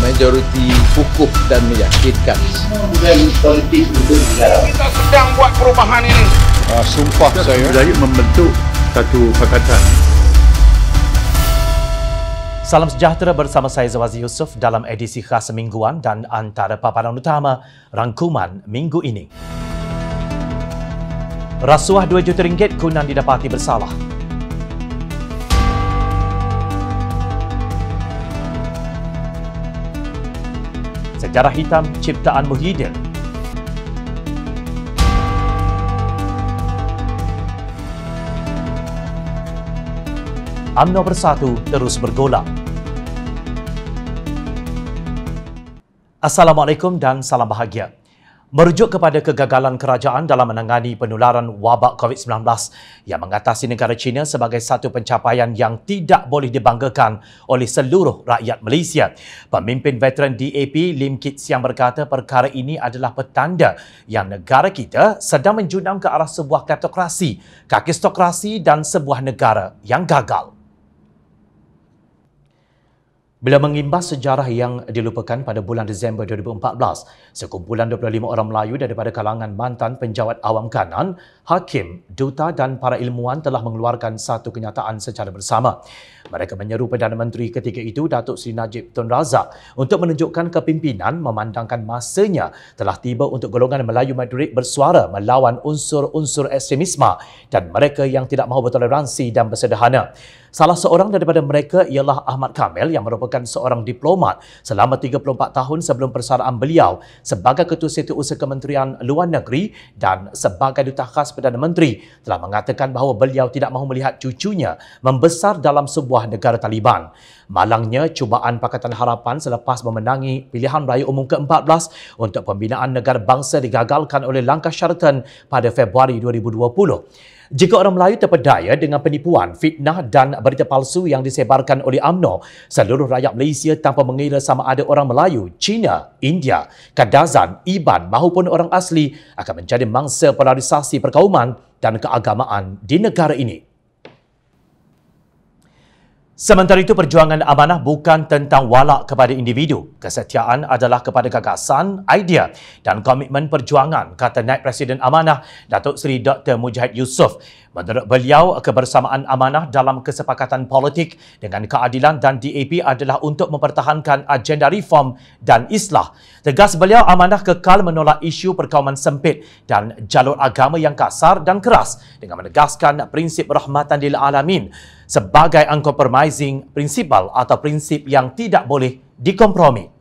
majoriti kukuh dan meyakinkan. Kita sedang buat perubahan ini. Uh, sumpah Kita saya. berdaya membentuk satu pakatan. Salam sejahtera bersama saya Zawazi Yusof dalam edisi khas mingguan dan antara paparan utama rangkuman minggu ini. Rasuah 2 juta ringgit kunan didapati bersalah. Darah Hitam Ciptaan Muhyiddin. UMNO Bersatu terus bergolak. Assalamualaikum dan salam bahagia merujuk kepada kegagalan kerajaan dalam menangani penularan wabak COVID-19 yang mengatasi negara China sebagai satu pencapaian yang tidak boleh dibanggakan oleh seluruh rakyat Malaysia. Pemimpin veteran DAP Lim Kit Siang berkata perkara ini adalah petanda yang negara kita sedang menjunam ke arah sebuah kleptokrasi, kakistokrasi dan sebuah negara yang gagal. Bila mengimbas sejarah yang dilupakan pada bulan Disember 2014, sekumpulan 25 orang Melayu daripada kalangan mantan penjawat awam kanan, hakim, duta dan para ilmuwan telah mengeluarkan satu kenyataan secara bersama. Mereka menyeru Perdana Menteri ketika itu, Datuk Seri Najib Tun Razak untuk menunjukkan kepimpinan memandangkan masanya telah tiba untuk golongan Melayu Madrid bersuara melawan unsur-unsur ekstremisme dan mereka yang tidak mahu bertoleransi dan bersederhana. Salah seorang daripada mereka ialah Ahmad Kamel yang merupakan seorang diplomat selama 34 tahun sebelum persaraan beliau sebagai Ketua Setiausaha Kementerian Luar Negeri dan sebagai Duta Khas Perdana Menteri telah mengatakan bahawa beliau tidak mahu melihat cucunya membesar dalam sebuah negara Taliban. Malangnya cubaan Pakatan Harapan selepas memenangi pilihan raya umum ke-14 untuk pembinaan negara bangsa digagalkan oleh langkah syaratan pada Februari 2020. Jika orang Melayu terpedaya dengan penipuan, fitnah dan berita palsu yang disebarkan oleh AMNO, seluruh rakyat Malaysia tanpa mengira sama ada orang Melayu, Cina, India, Kadazan, Iban maupun orang asli akan menjadi mangsa polarisasi perkauman dan keagamaan di negara ini. Sementara itu, perjuangan amanah bukan tentang walak kepada individu. Kesetiaan adalah kepada gagasan, idea dan komitmen perjuangan, kata naik Presiden Amanah, Datuk Seri Dr. Mujahid Yusof. Menurut beliau, kebersamaan amanah dalam kesepakatan politik dengan keadilan dan DAP adalah untuk mempertahankan agenda reform dan islah. Tegas beliau, amanah kekal menolak isu perkauman sempit dan jalur agama yang kasar dan keras dengan menegaskan prinsip rahmatan lil alamin sebagai uncompromising principle atau prinsip yang tidak boleh dikompromi.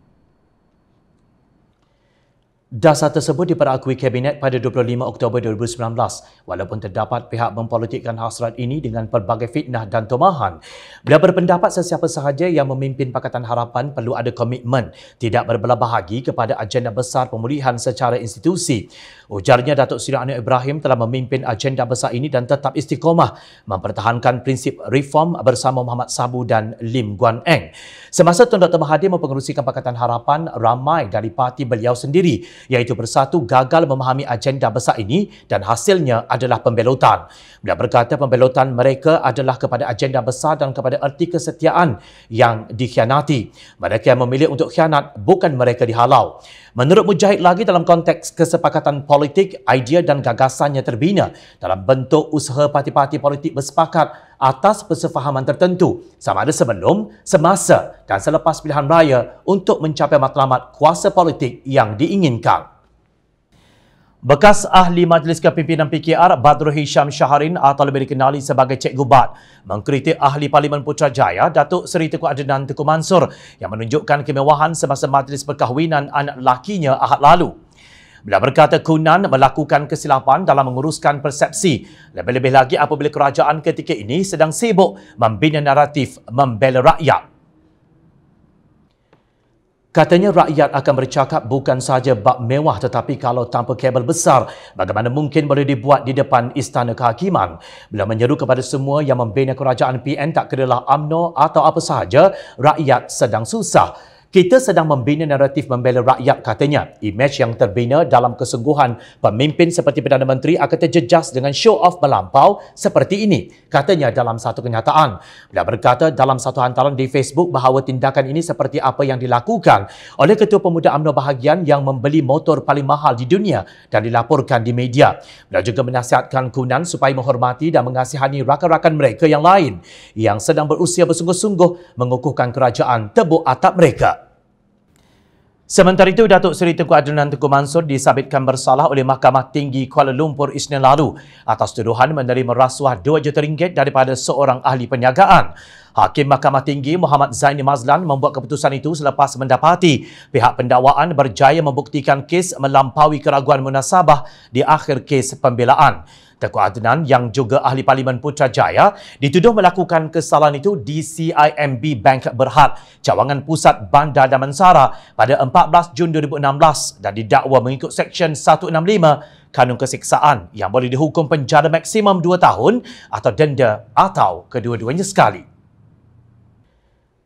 Dasar tersebut diperakui Kabinet pada 25 Oktober 2019 walaupun terdapat pihak mempolitikkan hasrat ini dengan pelbagai fitnah dan tomahan. Beliau berpendapat sesiapa sahaja yang memimpin Pakatan Harapan perlu ada komitmen tidak berbelah bahagi kepada agenda besar pemulihan secara institusi. Ujarnya Datuk Seri Anwar Ibrahim telah memimpin agenda besar ini dan tetap istiqomah mempertahankan prinsip reform bersama Muhammad Sabu dan Lim Guan Eng. Semasa Tuan Dr. Mahathir mempengerusikan Pakatan Harapan, ramai dari parti beliau sendiri iaitu Bersatu gagal memahami agenda besar ini dan hasilnya adalah pembelotan. Beliau berkata pembelotan mereka adalah kepada agenda besar dan kepada erti kesetiaan yang dikhianati. Mereka yang memilih untuk khianat bukan mereka dihalau. Menurut Mujahid lagi dalam konteks kesepakatan politik, idea dan gagasannya terbina dalam bentuk usaha parti-parti politik bersepakat atas persefahaman tertentu sama ada sebelum, semasa dan selepas pilihan raya untuk mencapai matlamat kuasa politik yang diinginkan. Bekas ahli Majlis Kepimpinan PKR Badru Hisham Shaharin atau lebih dikenali sebagai Cikgu Bad mengkritik ahli Parlimen Putrajaya Datuk Seri Teguh Adnan Teguh Mansur yang menunjukkan kemewahan semasa majlis perkahwinan anak lakinya Ahad lalu. Beliau berkata Kunan melakukan kesilapan dalam menguruskan persepsi lebih-lebih lagi apabila kerajaan ketika ini sedang sibuk membina naratif membela rakyat. Katanya rakyat akan bercakap bukan sahaja bab mewah tetapi kalau tanpa kabel besar bagaimana mungkin boleh dibuat di depan istana kehakiman. Beliau menyeru kepada semua yang membina kerajaan PN tak kira lah UMNO atau apa sahaja, rakyat sedang susah. Kita sedang membina naratif membela rakyat katanya. Imej yang terbina dalam kesungguhan pemimpin seperti Perdana Menteri akan terjejas dengan show off melampau seperti ini. Katanya dalam satu kenyataan. Beliau berkata dalam satu hantaran di Facebook bahawa tindakan ini seperti apa yang dilakukan oleh Ketua Pemuda UMNO Bahagian yang membeli motor paling mahal di dunia dan dilaporkan di media. Beliau juga menasihatkan Kunan supaya menghormati dan mengasihani rakan-rakan mereka yang lain yang sedang berusia bersungguh-sungguh mengukuhkan kerajaan tebu atap mereka. Sementara itu, Datuk Seri Tengku Adnan Tengku Mansur disabitkan bersalah oleh Mahkamah Tinggi Kuala Lumpur Isnin lalu atas tuduhan menerima rasuah RM2 juta ringgit daripada seorang ahli perniagaan. Hakim Mahkamah Tinggi Muhammad Zaini Mazlan membuat keputusan itu selepas mendapati pihak pendakwaan berjaya membuktikan kes melampaui keraguan munasabah di akhir kes pembelaan. Tengku Adnan yang juga ahli Parlimen Putrajaya dituduh melakukan kesalahan itu di CIMB Bank Berhad, cawangan pusat Bandar Damansara pada 14 Jun 2016 dan didakwa mengikut Seksyen 165 Kanun Kesiksaan yang boleh dihukum penjara maksimum 2 tahun atau denda atau kedua-duanya sekali.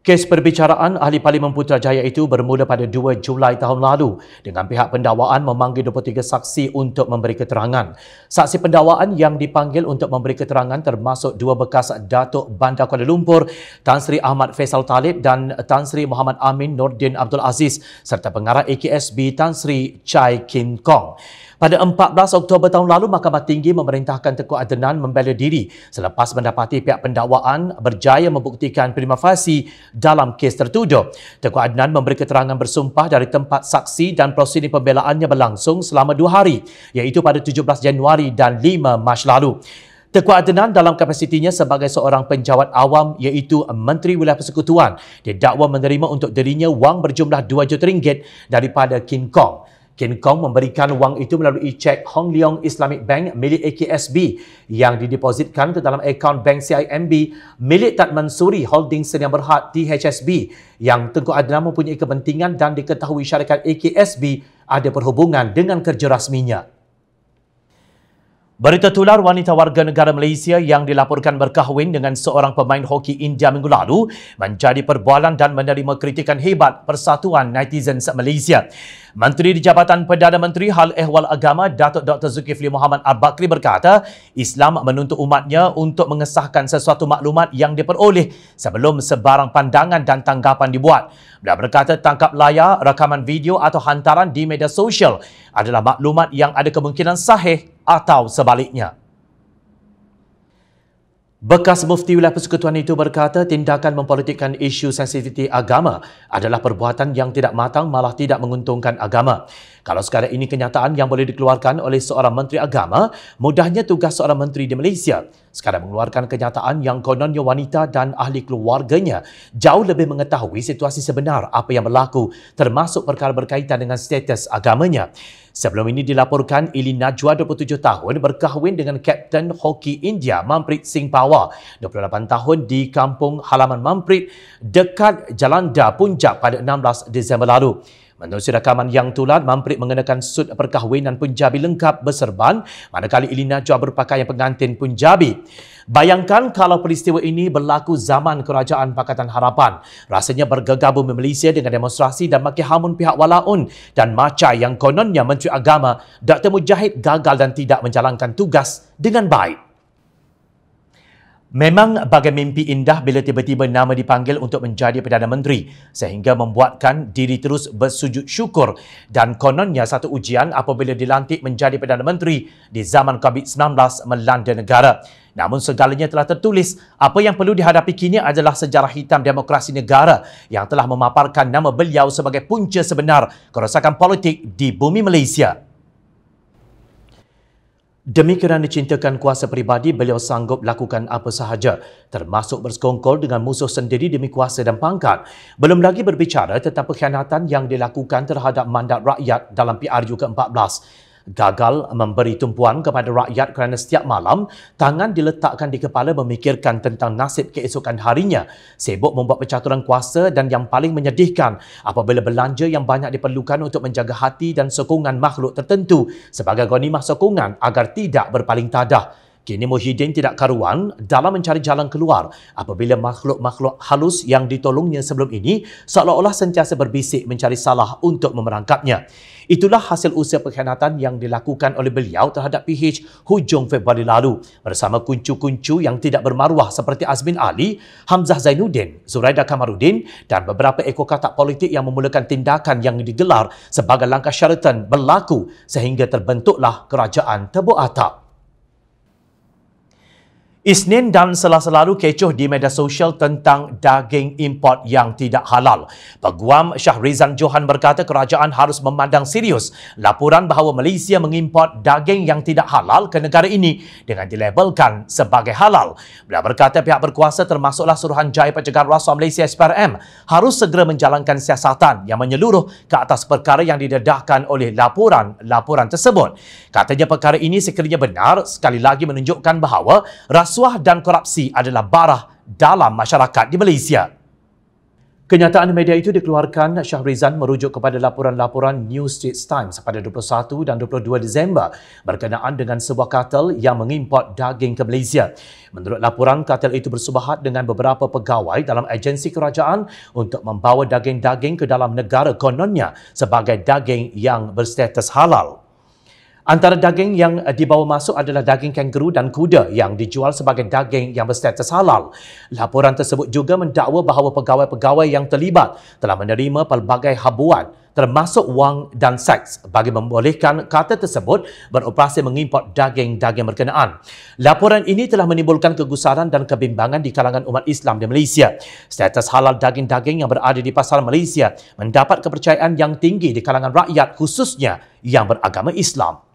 Kes perbicaraan Ahli Parlimen Putrajaya itu bermula pada 2 Julai tahun lalu dengan pihak pendakwaan memanggil 23 saksi untuk memberi keterangan. Saksi pendakwaan yang dipanggil untuk memberi keterangan termasuk dua bekas Datuk Bandar Kuala Lumpur, Tan Sri Ahmad Faisal Talib dan Tan Sri Muhammad Amin Nordin Abdul Aziz serta pengarah AKSB Tan Sri Chai Kin Kong. Pada 14 Oktober tahun lalu, Mahkamah Tinggi memerintahkan Tengku Adnan membela diri selepas mendapati pihak pendakwaan berjaya membuktikan prima facie dalam kes tertuduh. Tengku Adnan memberi keterangan bersumpah dari tempat saksi dan prosedur pembelaannya berlangsung selama dua hari, iaitu pada 17 Januari dan 5 Mac lalu. Tengku Adnan dalam kapasitinya sebagai seorang penjawat awam iaitu Menteri Wilayah Persekutuan didakwa menerima untuk dirinya wang berjumlah RM2 juta ringgit daripada King Kong. Kin Kong memberikan wang itu melalui cek Hong Leong Islamic Bank milik AKSB yang didepositkan ke dalam akaun bank CIMB milik Tan Mansuri Holding Senior Berhad THSB yang Tengku Adnan mempunyai kepentingan dan diketahui syarikat AKSB ada perhubungan dengan kerja rasminya. Berita tular wanita warga negara Malaysia yang dilaporkan berkahwin dengan seorang pemain hoki India minggu lalu menjadi perbualan dan menerima kritikan hebat Persatuan Netizen Malaysia. Menteri di Jabatan Perdana Menteri Hal Ehwal Agama Datuk Dr. Zulkifli Muhammad Al-Bakri berkata Islam menuntut umatnya untuk mengesahkan sesuatu maklumat yang diperoleh sebelum sebarang pandangan dan tanggapan dibuat. Beliau berkata tangkap layar, rakaman video atau hantaran di media sosial adalah maklumat yang ada kemungkinan sahih atau sebaliknya. Bekas Mufti Wilayah Persekutuan itu berkata tindakan mempolitikkan isu sensitiviti agama adalah perbuatan yang tidak matang malah tidak menguntungkan agama. Kalau sekarang ini kenyataan yang boleh dikeluarkan oleh seorang menteri agama, mudahnya tugas seorang menteri di Malaysia. Sekarang mengeluarkan kenyataan yang kononnya wanita dan ahli keluarganya jauh lebih mengetahui situasi sebenar apa yang berlaku termasuk perkara berkaitan dengan status agamanya. Sebelum ini dilaporkan Ili Najwa 27 tahun berkahwin dengan Kapten Hoki India Mamprit Singh Pawa 28 tahun di kampung halaman Mamprit dekat Jalan Da Punjab pada 16 Disember lalu. Menurut rakaman yang tulat, Mampri mengenakan sud perkahwinan Punjabi lengkap berserban, manakala Ilina Jua berpakaian pengantin Punjabi. Bayangkan kalau peristiwa ini berlaku zaman Kerajaan Pakatan Harapan. Rasanya bergegabung di Malaysia dengan demonstrasi dan maki hamun pihak Walaun dan Maca yang kononnya Menteri Agama Dr. Mujahid gagal dan tidak menjalankan tugas dengan baik. Memang bagai mimpi indah bila tiba-tiba nama dipanggil untuk menjadi Perdana Menteri sehingga membuatkan diri terus bersujud syukur dan kononnya satu ujian apabila dilantik menjadi Perdana Menteri di zaman COVID-19 melanda negara. Namun segalanya telah tertulis, apa yang perlu dihadapi kini adalah sejarah hitam demokrasi negara yang telah memaparkan nama beliau sebagai punca sebenar kerosakan politik di bumi Malaysia. Demi kerana cintakan kuasa peribadi, beliau sanggup lakukan apa sahaja, termasuk bersekongkol dengan musuh sendiri demi kuasa dan pangkat. Belum lagi berbicara tentang perkhianatan yang dilakukan terhadap mandat rakyat dalam PRU ke-14 gagal memberi tumpuan kepada rakyat kerana setiap malam tangan diletakkan di kepala memikirkan tentang nasib keesokan harinya sibuk membuat percaturan kuasa dan yang paling menyedihkan apabila belanja yang banyak diperlukan untuk menjaga hati dan sokongan makhluk tertentu sebagai gonimah sokongan agar tidak berpaling tadah Kini Muhyiddin tidak karuan dalam mencari jalan keluar apabila makhluk-makhluk halus yang ditolongnya sebelum ini seolah-olah sentiasa berbisik mencari salah untuk memerangkapnya. Itulah hasil usaha perkhianatan yang dilakukan oleh beliau terhadap PH hujung Februari lalu bersama kuncu-kuncu yang tidak bermaruah seperti Azmin Ali, Hamzah Zainuddin, Zuraida Kamarudin dan beberapa ekor katak politik yang memulakan tindakan yang digelar sebagai langkah syaratan berlaku sehingga terbentuklah kerajaan tebu atap. Isnin dan Selasa selalu kecoh di media sosial tentang daging import yang tidak halal. Peguam Syahrizan Johan berkata kerajaan harus memandang serius laporan bahawa Malaysia mengimport daging yang tidak halal ke negara ini dengan dilabelkan sebagai halal. Beliau berkata pihak berkuasa termasuklah Suruhanjaya Pencegahan Rasuah Malaysia SPRM harus segera menjalankan siasatan yang menyeluruh ke atas perkara yang didedahkan oleh laporan-laporan tersebut. Katanya perkara ini sekiranya benar sekali lagi menunjukkan bahawa rasuah rasuah dan korupsi adalah barah dalam masyarakat di Malaysia. Kenyataan media itu dikeluarkan Syahrizan merujuk kepada laporan-laporan New States Times pada 21 dan 22 Disember berkenaan dengan sebuah katil yang mengimport daging ke Malaysia. Menurut laporan, katil itu bersubahat dengan beberapa pegawai dalam agensi kerajaan untuk membawa daging-daging ke dalam negara kononnya sebagai daging yang berstatus halal. Antara daging yang eh, dibawa masuk adalah daging kanguru dan kuda yang dijual sebagai daging yang berstatus halal. Laporan tersebut juga mendakwa bahawa pegawai-pegawai yang terlibat telah menerima pelbagai habuan termasuk wang dan seks bagi membolehkan kata tersebut beroperasi mengimport daging-daging berkenaan. Laporan ini telah menimbulkan kegusaran dan kebimbangan di kalangan umat Islam di Malaysia. Status halal daging-daging yang berada di pasar Malaysia mendapat kepercayaan yang tinggi di kalangan rakyat khususnya yang beragama Islam.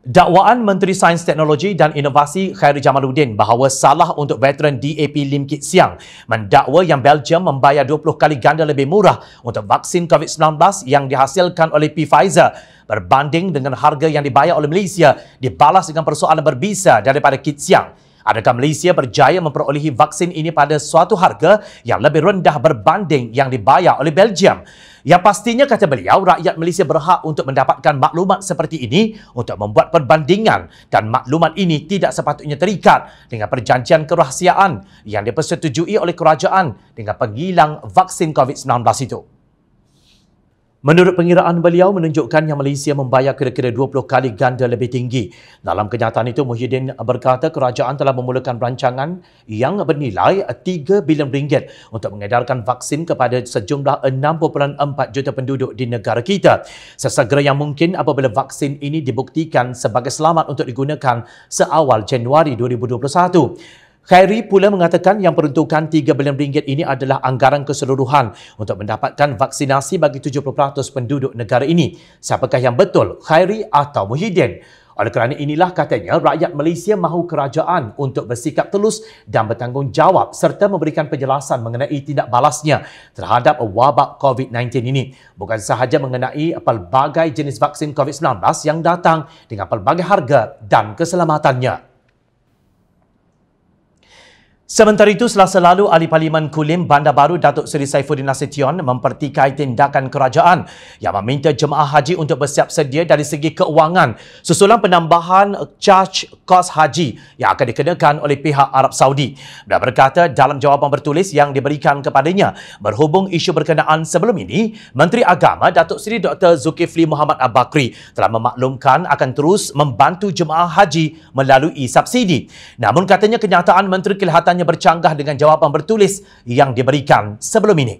Dakwaan Menteri Sains Teknologi dan Inovasi Khairi Jamaluddin bahawa salah untuk veteran DAP Lim Kit Siang mendakwa yang Belgium membayar 20 kali ganda lebih murah untuk vaksin COVID-19 yang dihasilkan oleh Pfizer berbanding dengan harga yang dibayar oleh Malaysia dibalas dengan persoalan berbisa daripada Kit Siang. Adakah Malaysia berjaya memperolehi vaksin ini pada suatu harga yang lebih rendah berbanding yang dibayar oleh Belgium? Yang pastinya kata beliau, rakyat Malaysia berhak untuk mendapatkan maklumat seperti ini untuk membuat perbandingan dan maklumat ini tidak sepatutnya terikat dengan perjanjian kerahsiaan yang dipersetujui oleh kerajaan dengan penghilang vaksin COVID-19 itu. Menurut pengiraan beliau menunjukkan yang Malaysia membayar kira-kira 20 kali ganda lebih tinggi. Dalam kenyataan itu Muhyiddin berkata kerajaan telah memulakan perancangan yang bernilai 3 bilion ringgit untuk mengedarkan vaksin kepada sejumlah 6.4 juta penduduk di negara kita. Sesegera yang mungkin apabila vaksin ini dibuktikan sebagai selamat untuk digunakan seawal Januari 2021. Khairi pula mengatakan yang peruntukan RM3 bilion ini adalah anggaran keseluruhan untuk mendapatkan vaksinasi bagi 70% penduduk negara ini. Siapakah yang betul, Khairi atau Muhyiddin? Oleh kerana inilah katanya rakyat Malaysia mahu kerajaan untuk bersikap telus dan bertanggungjawab serta memberikan penjelasan mengenai tindak balasnya terhadap wabak COVID-19 ini. Bukan sahaja mengenai pelbagai jenis vaksin COVID-19 yang datang dengan pelbagai harga dan keselamatannya. Sementara itu, selasa lalu, Ahli Parlimen Kulim Bandar Baru Datuk Seri Saifuddin Nasution mempertikai tindakan kerajaan yang meminta jemaah haji untuk bersiap sedia dari segi keuangan susulan penambahan charge kos haji yang akan dikenakan oleh pihak Arab Saudi. Beliau berkata dalam jawapan bertulis yang diberikan kepadanya berhubung isu berkenaan sebelum ini, Menteri Agama Datuk Seri Dr. Zulkifli Muhammad Abakri telah memaklumkan akan terus membantu jemaah haji melalui subsidi. Namun katanya kenyataan Menteri Kelihatan hanya bercanggah dengan jawapan bertulis yang diberikan sebelum ini.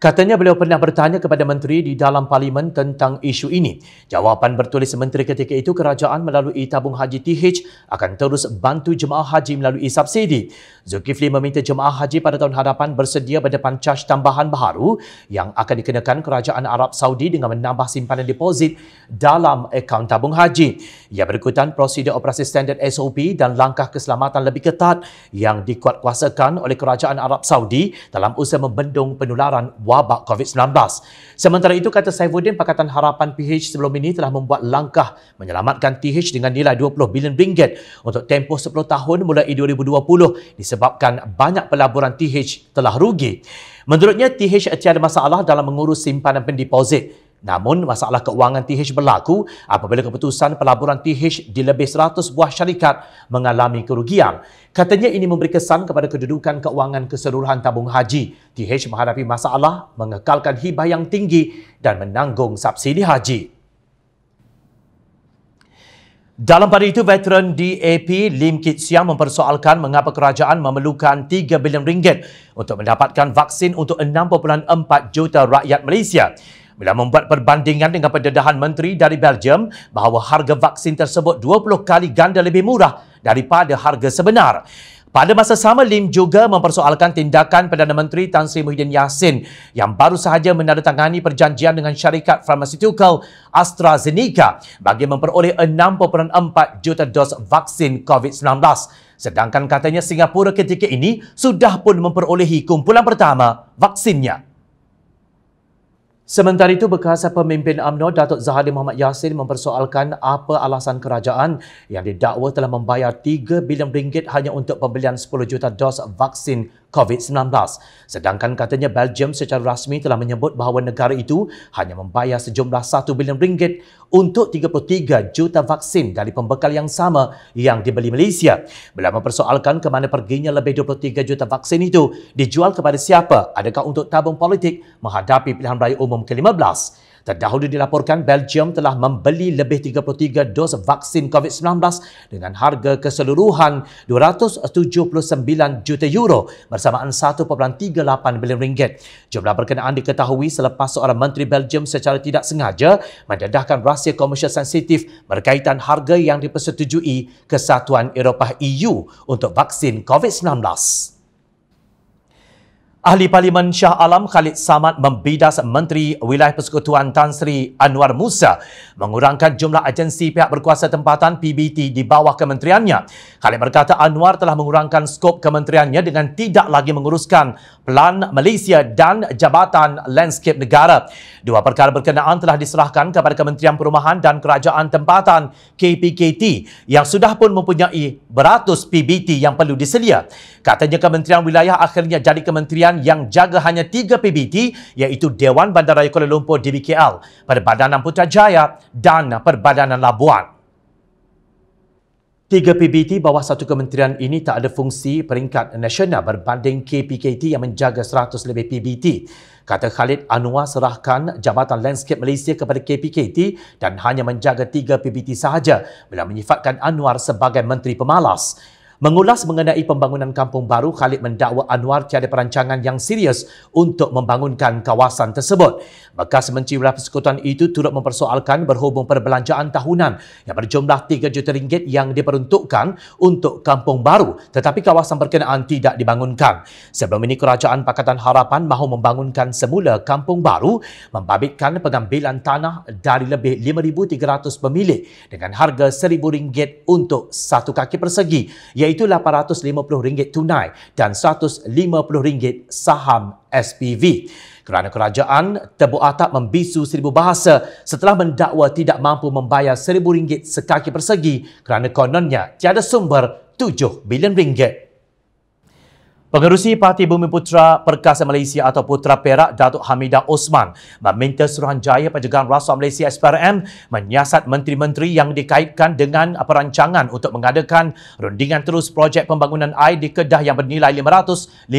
Katanya beliau pernah bertanya kepada menteri di dalam parlimen tentang isu ini. Jawapan bertulis menteri ketika itu kerajaan melalui tabung haji TH akan terus bantu jemaah haji melalui subsidi. Zulkifli meminta jemaah haji pada tahun hadapan bersedia berdepan caj tambahan baharu yang akan dikenakan kerajaan Arab Saudi dengan menambah simpanan deposit dalam akaun tabung haji. Ia berikutan prosedur operasi standard SOP dan langkah keselamatan lebih ketat yang dikuatkuasakan oleh kerajaan Arab Saudi dalam usaha membendung penularan wabak COVID-19. Sementara itu, kata Saifuddin, Pakatan Harapan PH sebelum ini telah membuat langkah menyelamatkan TH dengan nilai 20 bilion ringgit untuk tempoh 10 tahun mulai 2020 disebabkan disebabkan banyak pelaburan TH telah rugi. Menurutnya, TH tiada masalah dalam mengurus simpanan pendeposit. Namun, masalah keuangan TH berlaku apabila keputusan pelaburan TH di lebih 100 buah syarikat mengalami kerugian. Katanya ini memberi kesan kepada kedudukan keuangan keseluruhan tabung haji. TH menghadapi masalah mengekalkan hibah yang tinggi dan menanggung subsidi haji. Dalam pada itu, veteran DAP Lim Kit Siang mempersoalkan mengapa kerajaan memerlukan 3 bilion ringgit untuk mendapatkan vaksin untuk 6.4 juta rakyat Malaysia. Bila membuat perbandingan dengan pendedahan menteri dari Belgium bahawa harga vaksin tersebut 20 kali ganda lebih murah daripada harga sebenar. Pada masa sama, Lim juga mempersoalkan tindakan Perdana Menteri Tan Sri Muhyiddin Yassin yang baru sahaja menandatangani perjanjian dengan syarikat pharmaceutical AstraZeneca bagi memperoleh 6.4 juta dos vaksin COVID-19. Sedangkan katanya Singapura ketika ini sudah pun memperolehi kumpulan pertama vaksinnya. Sementara itu, bekas pemimpin AMNO Datuk Zahali Muhammad Yassin mempersoalkan apa alasan kerajaan yang didakwa telah membayar 3 bilion ringgit hanya untuk pembelian 10 juta dos vaksin COVID-19. Sedangkan katanya Belgium secara rasmi telah menyebut bahawa negara itu hanya membayar sejumlah 1 bilion ringgit untuk 33 juta vaksin dari pembekal yang sama yang dibeli Malaysia. Beliau mempersoalkan ke mana perginya lebih 23 juta vaksin itu, dijual kepada siapa? Adakah untuk tabung politik menghadapi pilihan raya umum ke-15? Terdahulu dilaporkan Belgium telah membeli lebih 33 dos vaksin COVID-19 dengan harga keseluruhan 279 juta euro bersamaan 1.38 bilion ringgit. Jumlah berkenaan diketahui selepas seorang menteri Belgium secara tidak sengaja mendedahkan rahsia komersial sensitif berkaitan harga yang dipersetujui Kesatuan Eropah EU untuk vaksin COVID-19. Ahli Parlimen Shah Alam Khalid Samad membidas Menteri Wilayah Persekutuan Tan Sri Anwar Musa mengurangkan jumlah agensi pihak berkuasa tempatan PBT di bawah kementeriannya. Khalid berkata Anwar telah mengurangkan skop kementeriannya dengan tidak lagi menguruskan Pelan Malaysia dan Jabatan Landscape Negara. Dua perkara berkenaan telah diserahkan kepada Kementerian Perumahan dan Kerajaan Tempatan KPKT yang sudah pun mempunyai beratus PBT yang perlu diselia. Katanya Kementerian Wilayah akhirnya jadi kementerian yang jaga hanya 3 PBT iaitu Dewan Bandaraya Kuala Lumpur DBKL, Perbadanan Putrajaya dan Perbadanan Labuan. Tiga PBT bawah satu kementerian ini tak ada fungsi peringkat nasional berbanding KPKT yang menjaga 100 lebih PBT. Kata Khalid Anwar serahkan Jabatan Landscape Malaysia kepada KPKT dan hanya menjaga tiga PBT sahaja bila menyifatkan Anwar sebagai Menteri Pemalas. Mengulas mengenai pembangunan kampung baru, Khalid mendakwa Anwar tiada perancangan yang serius untuk membangunkan kawasan tersebut. Bekas Menteri Belah Persekutuan itu turut mempersoalkan berhubung perbelanjaan tahunan yang berjumlah RM3 juta ringgit yang diperuntukkan untuk kampung baru tetapi kawasan berkenaan tidak dibangunkan. Sebelum ini, Kerajaan Pakatan Harapan mahu membangunkan semula kampung baru membabitkan pengambilan tanah dari lebih 5,300 pemilik dengan harga RM1,000 untuk satu kaki persegi iaitu RM850 tunai dan RM150 saham SPV. Kerana kerajaan tebu atap membisu seribu bahasa setelah mendakwa tidak mampu membayar seribu ringgit sekaki persegi kerana kononnya tiada sumber tujuh bilion ringgit. Pengerusi Parti Bumi Putra Perkasa Malaysia atau Putra Perak Datuk Hamidah Osman meminta Suruhanjaya Penjagaan Rasuah Malaysia SPRM menyiasat menteri-menteri yang dikaitkan dengan perancangan untuk mengadakan rundingan terus projek pembangunan air di Kedah yang bernilai 550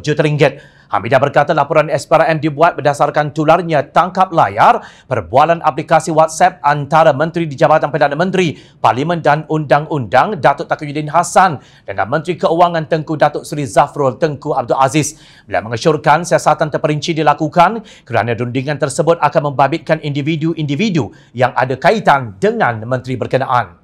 juta ringgit. Hamida berkata laporan SPRM dibuat berdasarkan tularnya tangkap layar perbualan aplikasi WhatsApp antara Menteri di Jabatan Perdana Menteri, Parlimen dan Undang-Undang Datuk Takuyuddin Hassan dan Menteri Keuangan Tengku Datuk Seri Zafrul Tengku Abdul Aziz. Beliau mengesyorkan siasatan terperinci dilakukan kerana rundingan tersebut akan membabitkan individu-individu yang ada kaitan dengan Menteri berkenaan.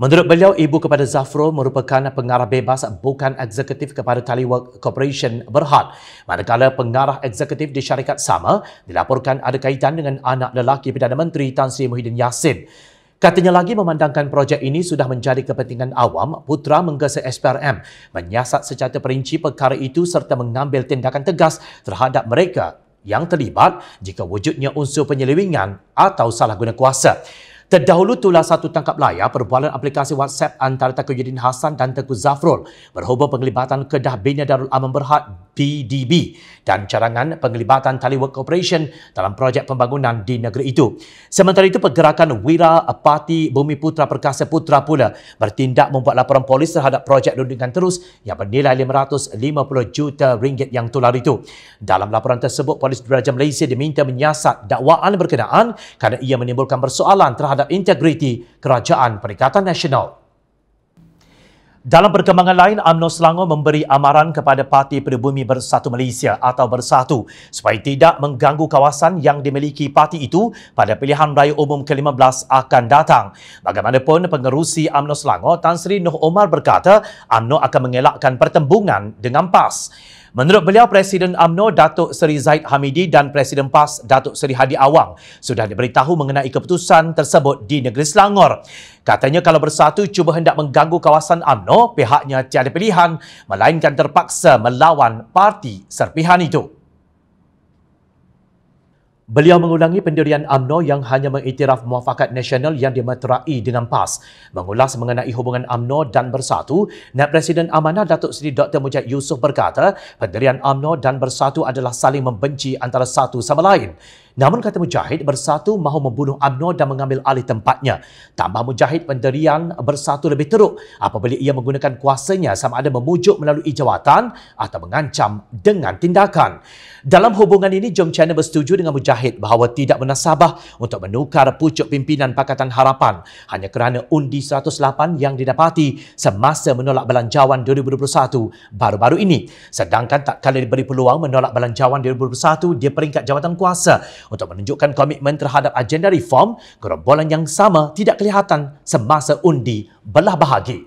Menurut beliau, ibu kepada Zafro merupakan pengarah bebas bukan eksekutif kepada Taliwork Corporation Berhad. Manakala pengarah eksekutif di syarikat sama dilaporkan ada kaitan dengan anak lelaki Perdana Menteri Tan Sri Muhyiddin Yassin. Katanya lagi memandangkan projek ini sudah menjadi kepentingan awam, Putra menggesa SPRM menyiasat secara perinci perkara itu serta mengambil tindakan tegas terhadap mereka yang terlibat jika wujudnya unsur penyelewengan atau salah guna kuasa. Terdahulu itulah satu tangkap layar perbualan aplikasi WhatsApp antara Tengku Yudin Hassan dan Tengku Zafrul berhubung penglibatan Kedah Bina Darul Aman Berhad (BDB) dan carangan penglibatan Telework Corporation dalam projek pembangunan di negeri itu. Sementara itu, pergerakan Wira Pati Bumi Putra Perkasa Putra pula bertindak membuat laporan polis terhadap projek rundingan terus yang bernilai RM550 juta ringgit yang tular itu. Dalam laporan tersebut, polis diraja Malaysia diminta menyiasat dakwaan berkenaan kerana ia menimbulkan persoalan terhadap terhadap integriti Kerajaan Perikatan Nasional. Dalam perkembangan lain, UMNO Selangor memberi amaran kepada Parti Peribumi Bersatu Malaysia atau Bersatu supaya tidak mengganggu kawasan yang dimiliki parti itu pada pilihan raya umum ke-15 akan datang. Bagaimanapun, pengerusi UMNO Selangor Tan Sri Noh Omar berkata UMNO akan mengelakkan pertembungan dengan PAS. Menurut beliau, Presiden AMNO Datuk Seri Zaid Hamidi dan Presiden PAS Datuk Seri Hadi Awang sudah diberitahu mengenai keputusan tersebut di Negeri Selangor. Katanya kalau bersatu cuba hendak mengganggu kawasan AMNO, pihaknya tiada pilihan melainkan terpaksa melawan parti serpihan itu. Beliau mengulangi pendirian AMNO yang hanya mengiktiraf muafakat nasional yang dimeterai dengan PAS. Mengulas mengenai hubungan AMNO dan Bersatu, Naib Presiden Amanah Datuk Seri Dr. Mujahid Yusof berkata, pendirian AMNO dan Bersatu adalah saling membenci antara satu sama lain. Namun kata Mujahid, Bersatu mahu membunuh UMNO dan mengambil alih tempatnya. Tambah Mujahid, penderian Bersatu lebih teruk apabila ia menggunakan kuasanya sama ada memujuk melalui jawatan atau mengancam dengan tindakan. Dalam hubungan ini, Jong China bersetuju dengan Mujahid bahawa tidak menasabah untuk menukar pucuk pimpinan Pakatan Harapan hanya kerana undi 108 yang didapati semasa menolak belanjawan 2021 baru-baru ini. Sedangkan tak kali diberi peluang menolak belanjawan 2021 di peringkat jawatan kuasa untuk menunjukkan komitmen terhadap agenda reform, gerombolan yang sama tidak kelihatan semasa undi belah bahagi.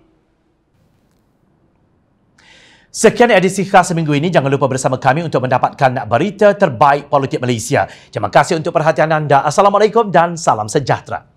Sekian edisi khas seminggu ini. Jangan lupa bersama kami untuk mendapatkan berita terbaik politik Malaysia. Terima kasih untuk perhatian anda. Assalamualaikum dan salam sejahtera.